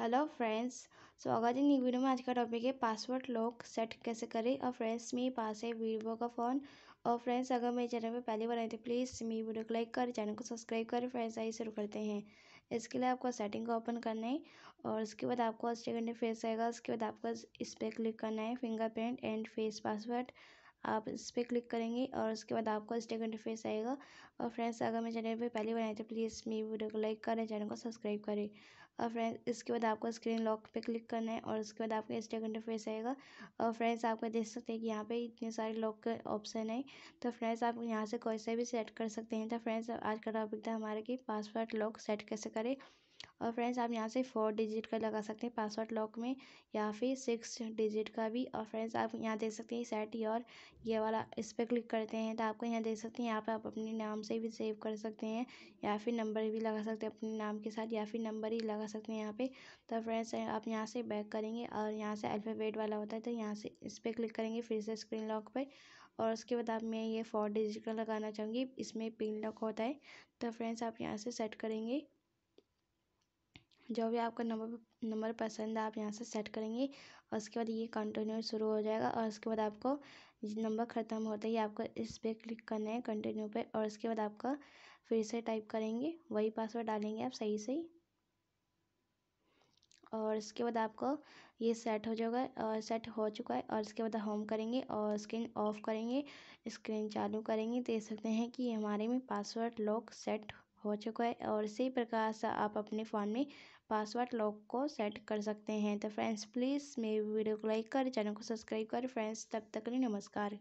hello friends स्वागत है video में आज का टॉपिक है पासवर्ड लॉक सेट कैसे करें और फ्रेंड्स मेरे पास है वीवो का फ़ोन और फ्रेंड्स अगर मेरे चैनल पर पहली बार आए तो प्लीज़ मेरी वीडियो को लाइक कर चैनल को सब्सक्राइब करें फ्रेंड्स आइए शुरू करते हैं इसके लिए आपको सेटिंग को ओपन करना है और उसके बाद आपको सेकेंड फेस आएगा उसके बाद आपको इस पर क्लिक करना है फिंगरप्रिंट एंड फेस पासवर्ड आप इस पर क्लिक करेंगे और उसके बाद आपको इस इंटरफेस आएगा और फ्रेंड्स अगर मेरे चैनल पर पहली बार आए तो प्लीज़ मेरी वीडियो को लाइक करें चैनल को सब्सक्राइब करें और फ्रेंड्स इसके बाद आपको स्क्रीन लॉक पे क्लिक करना है और उसके बाद आपका इस इंटरफेस आएगा और फ्रेंड्स आपको देख सकते हैं कि यहाँ पर इतने सारे लॉक के ऑप्शन है तो फ्रेंड्स आप यहाँ से कोई सा भी सेट कर सकते हैं तो फ्रेंड्स आज का टॉपिक था हमारे कि पासवर्ड लॉक सेट कैसे करें और फ्रेंड्स आप यहाँ से फोर डिजिट का लगा सकते हैं पासवर्ड लॉक में या फिर सिक्स डिजिट का भी और फ्रेंड्स आप यहाँ देख सकते हैं सेट योर ये वाला इस पर क्लिक करते हैं तो आपको यहाँ देख सकते हैं यहाँ पर आप अपने नाम से भी सेव कर सकते हैं या फिर नंबर भी लगा सकते हैं अपने नाम के साथ या फिर नंबर ही लगा सकते हैं यहाँ पर तो फ्रेंड्स आप यहाँ से बैक करेंगे और यहाँ से अल्फ़ाबेट वाला होता है तो यहाँ से इस पर क्लिक करेंगे फिर से स्क्रीन लॉक पर और उसके बाद आप मैं ये फोर डिजिट का लगाना चाहूँगी इसमें पिन लॉक होता है तो फ्रेंड्स आप यहाँ से सेट करेंगे जो भी आपका नंबर नंबर पसंद है आप यहाँ से सेट करेंगे और उसके बाद ये कंटिन्यू शुरू हो जाएगा और उसके बाद आपको नंबर ख़त्म होता ही आपको इस पर क्लिक करना है कंटिन्यू पे और उसके बाद आपका फिर से टाइप करेंगे वही पासवर्ड डालेंगे आप सही ही और इसके बाद आपको ये सेट हो जाएगा और सेट हो चुका है और इसके बाद होम करेंगे और स्क्रीन ऑफ करेंगे स्क्रीन चालू करेंगे देख सकते हैं कि हमारे में पासवर्ड लॉक सेट हो चुका है और इसी प्रकार से आप अपने फ़ोन में पासवर्ड लॉक को सेट कर सकते हैं तो फ्रेंड्स प्लीज़ मेरी वीडियो को लाइक करें चैनल को सब्सक्राइब करें फ्रेंड्स तब तक के लिए नमस्कार